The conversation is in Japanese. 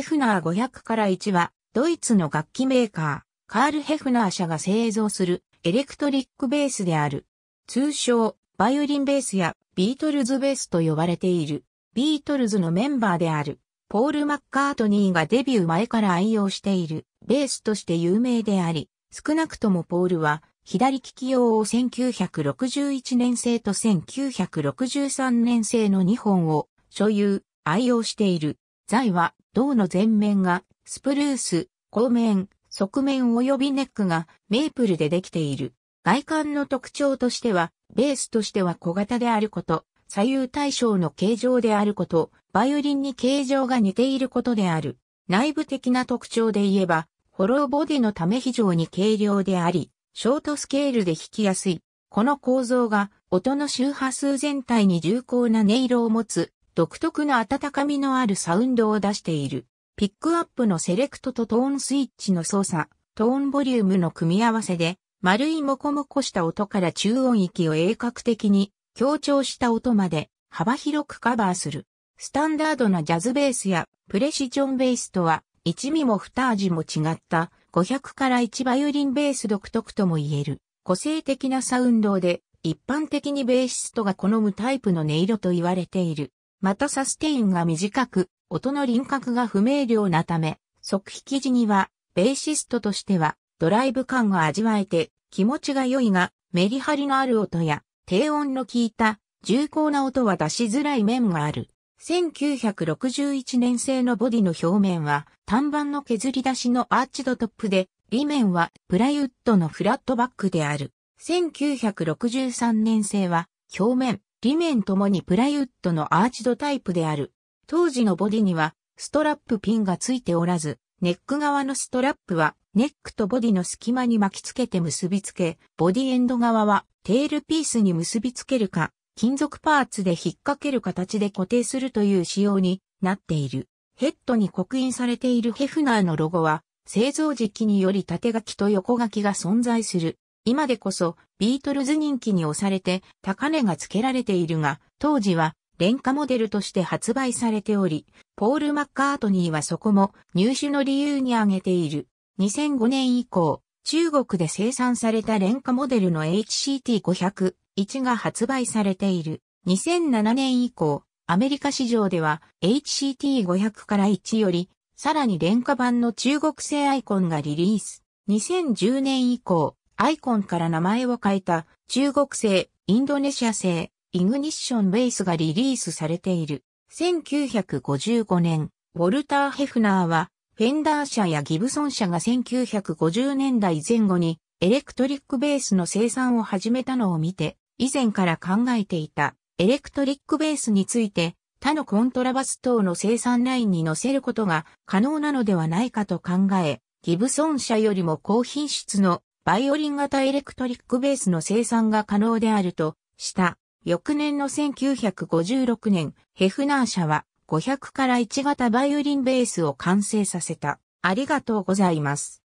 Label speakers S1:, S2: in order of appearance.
S1: ヘフナー500から1は、ドイツの楽器メーカー、カール・ヘフナー社が製造するエレクトリックベースである。通称、バイオリンベースやビートルズベースと呼ばれている。ビートルズのメンバーである、ポール・マッカートニーがデビュー前から愛用しているベースとして有名であり、少なくともポールは、左利き用を1961年製と1963年製の2本を所有、愛用している。財は銅の前面がスプルース、後面、側面及びネックがメープルでできている。外観の特徴としては、ベースとしては小型であること、左右対称の形状であること、バイオリンに形状が似ていることである。内部的な特徴で言えば、ホローボディのため非常に軽量であり、ショートスケールで弾きやすい。この構造が音の周波数全体に重厚な音色を持つ独特な温かみのあるサウンドを出している。ピックアップのセレクトとトーンスイッチの操作、トーンボリュームの組み合わせで、丸いモコモコした音から中音域を鋭角的に強調した音まで幅広くカバーする。スタンダードなジャズベースやプレシジョンベースとは一味も二味も違った500から1バイオリンベース独特とも言える個性的なサウンドで一般的にベーシストが好むタイプの音色と言われている。またサステインが短く、音の輪郭が不明瞭なため、即引き時には、ベーシストとしては、ドライブ感が味わえて、気持ちが良いが、メリハリのある音や、低音の効いた、重厚な音は出しづらい面がある。1961年製のボディの表面は、単板の削り出しのアーチドトップで、裏面はプライウッドのフラットバックである。1963年製は、表面、裏面ともにプライウッドのアーチドタイプである。当時のボディにはストラップピンがついておらず、ネック側のストラップはネックとボディの隙間に巻き付けて結び付け、ボディエンド側はテールピースに結び付けるか、金属パーツで引っ掛ける形で固定するという仕様になっている。ヘッドに刻印されているヘフナーのロゴは、製造時期により縦書きと横書きが存在する。今でこそビートルズ人気に押されて高値が付けられているが、当時は廉価モデルとして発売されており、ポール・マッカートニーはそこも入手の理由に挙げている。2005年以降、中国で生産された廉価モデルの HCT500、1が発売されている。2007年以降、アメリカ市場では HCT500 から1より、さらに廉価版の中国製アイコンがリリース。2010年以降、アイコンから名前を変えた中国製、インドネシア製、イグニッションベースがリリースされている。1955年、ウォルター・ヘフナーは、フェンダー社やギブソン社が1950年代前後にエレクトリックベースの生産を始めたのを見て、以前から考えていたエレクトリックベースについて他のコントラバス等の生産ラインに乗せることが可能なのではないかと考え、ギブソン社よりも高品質のバイオリン型エレクトリックベースの生産が可能であるとした。翌年の1956年、ヘフナー社は500から1型バイオリンベースを完成させた。ありがとうございます。